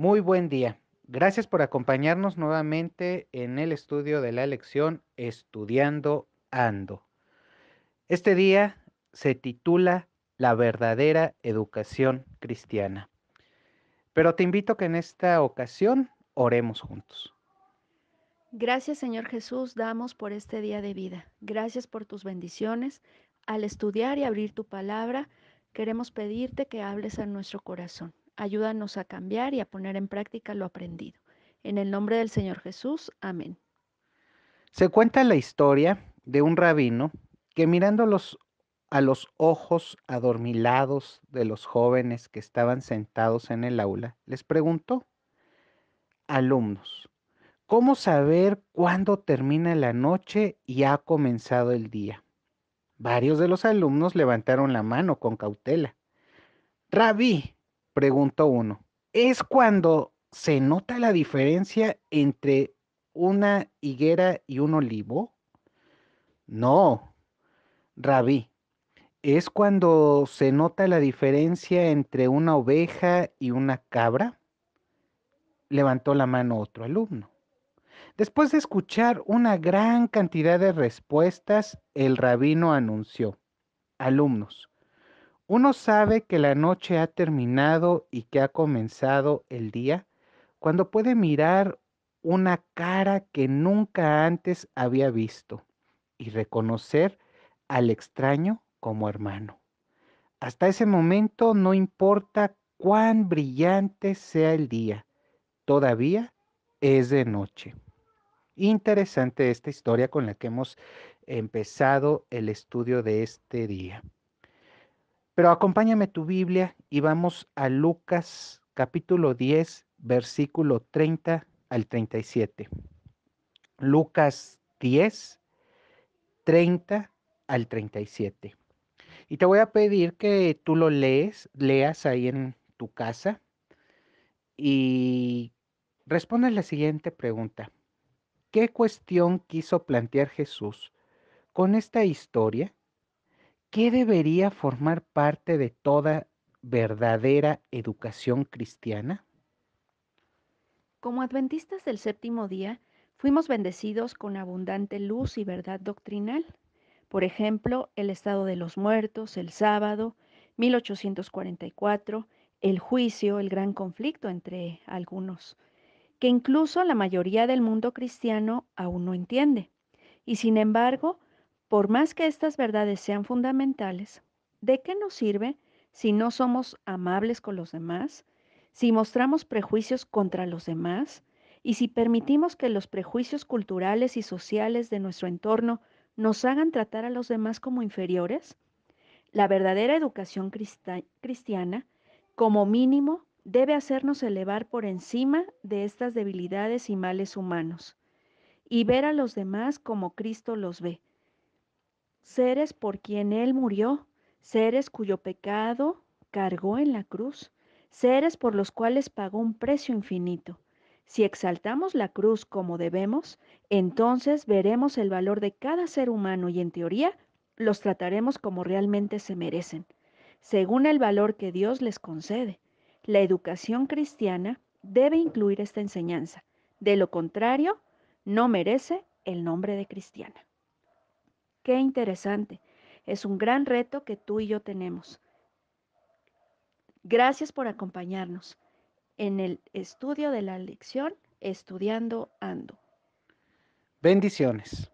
Muy buen día. Gracias por acompañarnos nuevamente en el estudio de la lección Estudiando Ando. Este día se titula La verdadera educación cristiana. Pero te invito que en esta ocasión oremos juntos. Gracias Señor Jesús, damos por este día de vida. Gracias por tus bendiciones. Al estudiar y abrir tu palabra, queremos pedirte que hables a nuestro corazón ayúdanos a cambiar y a poner en práctica lo aprendido. En el nombre del Señor Jesús, amén. Se cuenta la historia de un rabino que mirando a los ojos adormilados de los jóvenes que estaban sentados en el aula, les preguntó, alumnos, ¿cómo saber cuándo termina la noche y ha comenzado el día? Varios de los alumnos levantaron la mano con cautela. Rabí, Preguntó uno, ¿es cuando se nota la diferencia entre una higuera y un olivo? No, Rabí, ¿es cuando se nota la diferencia entre una oveja y una cabra? Levantó la mano otro alumno. Después de escuchar una gran cantidad de respuestas, el rabino anunció, alumnos, uno sabe que la noche ha terminado y que ha comenzado el día cuando puede mirar una cara que nunca antes había visto y reconocer al extraño como hermano. Hasta ese momento no importa cuán brillante sea el día, todavía es de noche. Interesante esta historia con la que hemos empezado el estudio de este día. Pero acompáñame tu Biblia y vamos a Lucas capítulo 10, versículo 30 al 37. Lucas 10, 30 al 37. Y te voy a pedir que tú lo lees, leas ahí en tu casa y respondas la siguiente pregunta. ¿Qué cuestión quiso plantear Jesús con esta historia ¿Qué debería formar parte de toda verdadera educación cristiana? Como adventistas del séptimo día, fuimos bendecidos con abundante luz y verdad doctrinal. Por ejemplo, el estado de los muertos, el sábado, 1844, el juicio, el gran conflicto entre algunos, que incluso la mayoría del mundo cristiano aún no entiende. Y sin embargo, por más que estas verdades sean fundamentales, ¿de qué nos sirve si no somos amables con los demás, si mostramos prejuicios contra los demás y si permitimos que los prejuicios culturales y sociales de nuestro entorno nos hagan tratar a los demás como inferiores? La verdadera educación cristiana, como mínimo, debe hacernos elevar por encima de estas debilidades y males humanos y ver a los demás como Cristo los ve, seres por quien Él murió, seres cuyo pecado cargó en la cruz, seres por los cuales pagó un precio infinito. Si exaltamos la cruz como debemos, entonces veremos el valor de cada ser humano y en teoría los trataremos como realmente se merecen, según el valor que Dios les concede. La educación cristiana debe incluir esta enseñanza. De lo contrario, no merece el nombre de cristiana. Qué interesante. Es un gran reto que tú y yo tenemos. Gracias por acompañarnos en el estudio de la lección Estudiando Ando. Bendiciones.